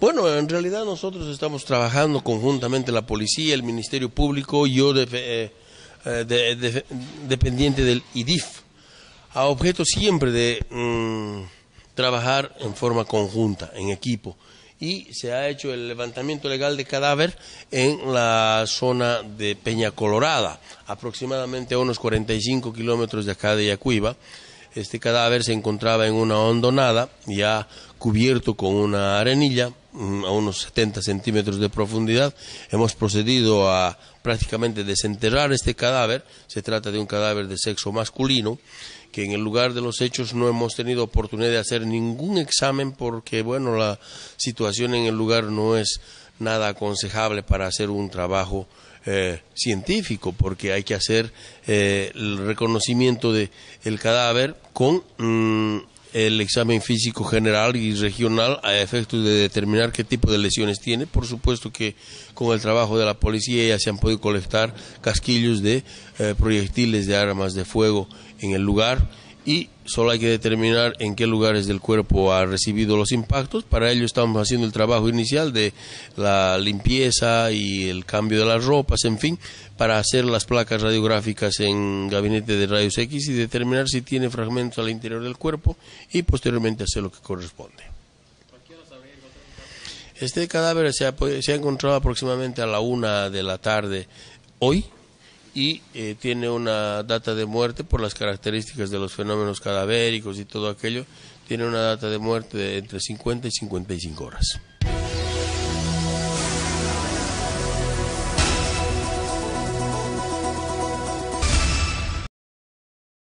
Bueno, en realidad nosotros estamos trabajando conjuntamente la policía, el Ministerio Público, y yo eh, eh, dependiente del IDIF, a objeto siempre de mm, trabajar en forma conjunta, en equipo. Y se ha hecho el levantamiento legal de cadáver en la zona de Peña Colorada, aproximadamente a unos 45 kilómetros de acá de Yacuiba. Este cadáver se encontraba en una hondonada, ya cubierto con una arenilla, Mm, a unos 70 centímetros de profundidad. Hemos procedido a prácticamente desenterrar este cadáver. Se trata de un cadáver de sexo masculino que en el lugar de los hechos no hemos tenido oportunidad de hacer ningún examen porque, bueno, la situación en el lugar no es nada aconsejable para hacer un trabajo eh, científico porque hay que hacer eh, el reconocimiento del cadáver con... Mm, el examen físico general y regional a efectos de determinar qué tipo de lesiones tiene. Por supuesto que con el trabajo de la policía ya se han podido colectar casquillos de eh, proyectiles de armas de fuego en el lugar y solo hay que determinar en qué lugares del cuerpo ha recibido los impactos. Para ello estamos haciendo el trabajo inicial de la limpieza y el cambio de las ropas, en fin, para hacer las placas radiográficas en gabinete de rayos X y determinar si tiene fragmentos al interior del cuerpo y posteriormente hacer lo que corresponde. Este cadáver se ha, se ha encontrado aproximadamente a la una de la tarde hoy y eh, tiene una data de muerte por las características de los fenómenos cadavéricos y todo aquello, tiene una data de muerte de entre 50 y 55 horas.